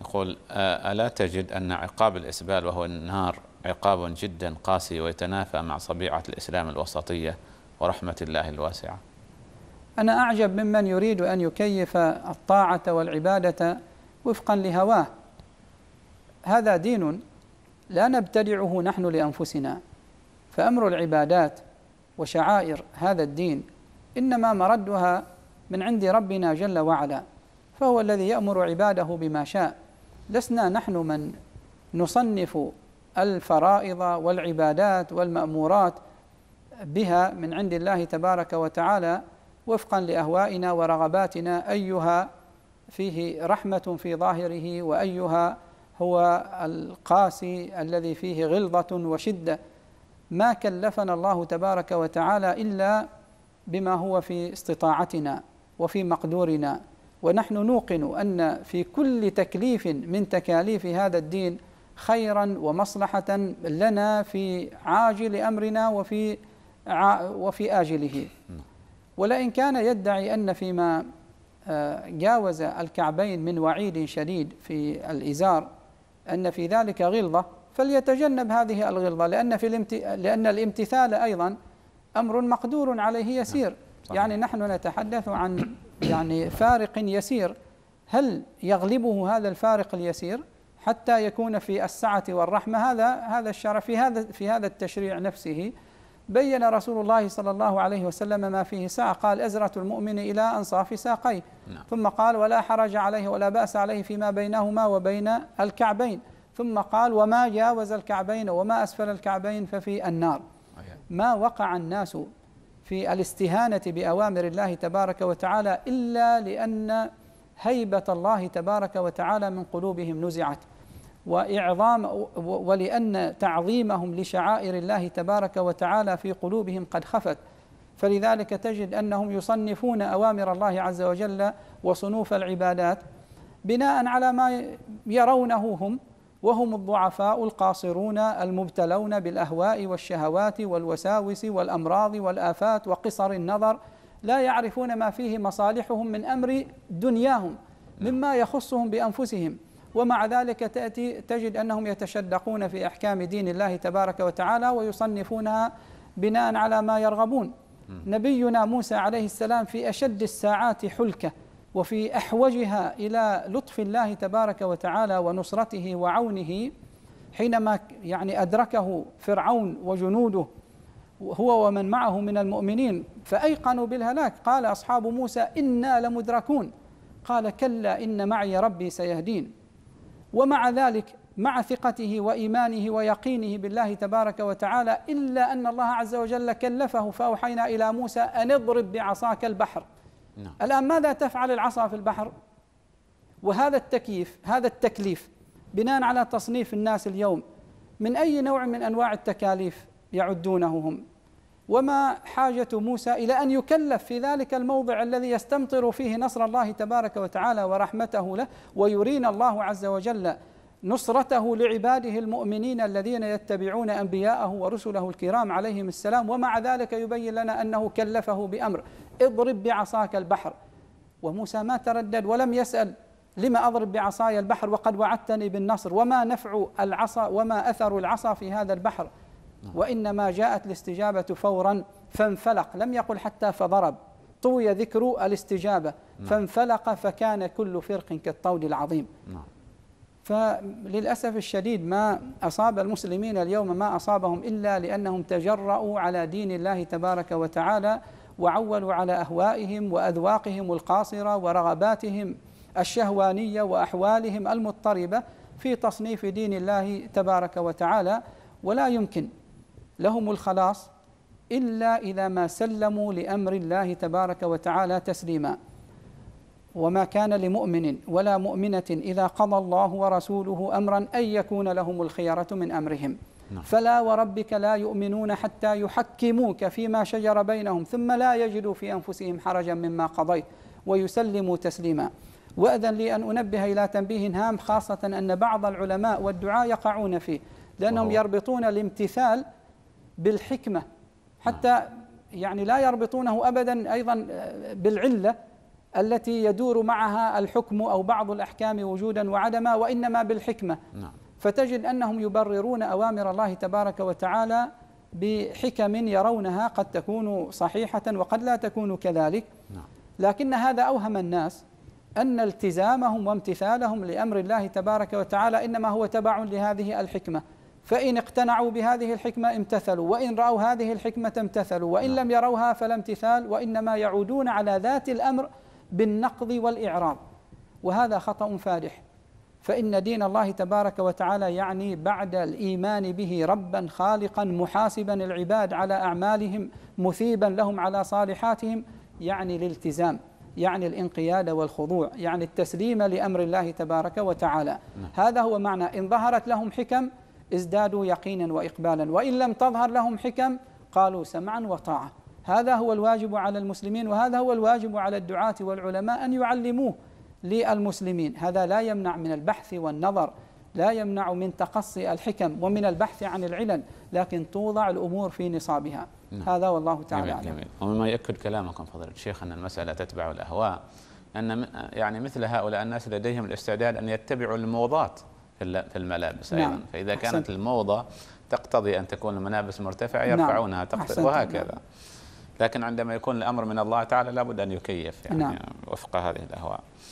يقول آه، ألا تجد أن عقاب الإسبال وهو النار عقاب جدا قاسي ويتنافى مع طبيعة الإسلام الوسطية ورحمة الله الواسعة أنا أعجب ممن يريد أن يكيف الطاعة والعبادة وفقا لهواه هذا دين لا نبتدعه نحن لأنفسنا فأمر العبادات وشعائر هذا الدين إنما مردها من عند ربنا جل وعلا فهو الذي يأمر عباده بما شاء لسنا نحن من نصنف الفرائض والعبادات والمأمورات بها من عند الله تبارك وتعالى وفقا لأهوائنا ورغباتنا أيها فيه رحمة في ظاهره وأيها هو القاسي الذي فيه غلظة وشدة ما كلفنا الله تبارك وتعالى إلا بما هو في استطاعتنا وفي مقدورنا ونحن نوقن أن في كل تكليف من تكاليف هذا الدين خيرا ومصلحة لنا في عاجل أمرنا وفي وفي آجله ولئن كان يدعي أن فيما آه، جاوز الكعبين من وعيد شديد في الإزار أن في ذلك غلظة فليتجنب هذه الغلظة لأن في الامت... لأن الامتثال أيضا أمر مقدور عليه يسير نعم، يعني نحن نتحدث عن يعني فارق يسير هل يغلبه هذا الفارق اليسير حتى يكون في السعة والرحمة هذا هذا الشرع في هذا في هذا التشريع نفسه بين رسول الله صلى الله عليه وسلم ما فيه ساعة قال أزرة المؤمن إلى أنصاف ساقيه نعم. ثم قال ولا حرج عليه ولا بأس عليه فيما بينهما وبين الكعبين ثم قال وما جاوز الكعبين وما أسفل الكعبين ففي النار ما وقع الناس في الاستهانه باوامر الله تبارك وتعالى الا لان هيبه الله تبارك وتعالى من قلوبهم نزعت واعظام ولان تعظيمهم لشعائر الله تبارك وتعالى في قلوبهم قد خفت فلذلك تجد انهم يصنفون اوامر الله عز وجل وصنوف العبادات بناء على ما يرونه هم وهم الضعفاء القاصرون المبتلون بالاهواء والشهوات والوساوس والامراض والافات وقصر النظر لا يعرفون ما فيه مصالحهم من امر دنياهم مما يخصهم بانفسهم ومع ذلك تاتي تجد انهم يتشدقون في احكام دين الله تبارك وتعالى ويصنفونها بناء على ما يرغبون نبينا موسى عليه السلام في اشد الساعات حلكه وفي احوجها الى لطف الله تبارك وتعالى ونصرته وعونه حينما يعني ادركه فرعون وجنوده هو ومن معه من المؤمنين فايقنوا بالهلاك قال اصحاب موسى انا لمدركون قال كلا ان معي ربي سيهدين ومع ذلك مع ثقته وايمانه ويقينه بالله تبارك وتعالى الا ان الله عز وجل كلفه فاوحينا الى موسى ان اضرب بعصاك البحر نعم. الآن ماذا تفعل العصا في البحر وهذا التكييف هذا التكليف بناء على تصنيف الناس اليوم من أي نوع من أنواع التكاليف يعدونه هم وما حاجة موسى إلى أن يكلف في ذلك الموضع الذي يستمطر فيه نصر الله تبارك وتعالى ورحمته له ويرينا الله عز وجل نصرته لعباده المؤمنين الذين يتبعون انبياءه ورسله الكرام عليهم السلام ومع ذلك يبين لنا انه كلفه بامر اضرب بعصاك البحر وموسى ما تردد ولم يسأل لما أضرب بعصاي البحر وقد وعدتني بالنصر وما نفع العصا وما أثر العصا في هذا البحر نعم. وإنما جاءت الاستجابة فورا فانفلق لم يقل حتى فضرب طوي ذكر الاستجابة نعم. فانفلق فكان كل فرق كالطود العظيم نعم. فللأسف الشديد ما أصاب المسلمين اليوم ما أصابهم إلا لأنهم تجرؤوا على دين الله تبارك وتعالى وعولوا على اهوائهم واذواقهم القاصره ورغباتهم الشهوانيه واحوالهم المضطربه في تصنيف دين الله تبارك وتعالى ولا يمكن لهم الخلاص الا اذا ما سلموا لامر الله تبارك وتعالى تسليما وما كان لمؤمن ولا مؤمنه اذا قضى الله ورسوله امرا ان يكون لهم الخيره من امرهم نعم. فلا وربك لا يؤمنون حتى يحكموك فيما شجر بينهم ثم لا يجدوا في أنفسهم حرجا مما قضيت ويسلموا تسليما وأذن لي أن أنبه إلى تنبيه هام خاصة أن بعض العلماء والدعاء يقعون فيه لأنهم يربطون الامتثال بالحكمة حتى نعم. يعني لا يربطونه أبدا أيضا بالعلة التي يدور معها الحكم أو بعض الأحكام وجودا وعدما وإنما بالحكمة نعم. فتجد انهم يبررون اوامر الله تبارك وتعالى بحكم يرونها قد تكون صحيحه وقد لا تكون كذلك نعم. لكن هذا اوهم الناس ان التزامهم وامتثالهم لامر الله تبارك وتعالى انما هو تبع لهذه الحكمه فان اقتنعوا بهذه الحكمه امتثلوا وان راوا هذه الحكمه امتثلوا وان نعم. لم يروها فلا امتثال وانما يعودون على ذات الامر بالنقض والاعراب وهذا خطا فادح فإن دين الله تبارك وتعالى يعني بعد الإيمان به ربا خالقا محاسبا العباد على أعمالهم مثيبا لهم على صالحاتهم يعني الالتزام يعني الانقياد والخضوع يعني التسليم لأمر الله تبارك وتعالى نعم. هذا هو معنى إن ظهرت لهم حكم ازدادوا يقينا وإقبالا وإن لم تظهر لهم حكم قالوا سمعا وطاعة هذا هو الواجب على المسلمين وهذا هو الواجب على الدعاة والعلماء أن يعلموه للمسلمين هذا لا يمنع من البحث والنظر لا يمنع من تقصي الحكم ومن البحث عن العلل لكن توضع الأمور في نصابها نعم. هذا والله تعالى جميل جميل. ومما يؤكد كلامكم فضيلة الشيخ أن المسألة تتبع الأهواء أن يعني مثل هؤلاء الناس لديهم الاستعداد أن يتبعوا الموضات في الملابس أيضا نعم. فإذا أحسنت. كانت الموضة تقتضي أن تكون الملابس مرتفعة نعم. يرفعونها نعم. تقتضي وهكذا نعم. لكن عندما يكون الأمر من الله تعالى لابد أن يكيف يعني نعم. وفق هذه الأهواء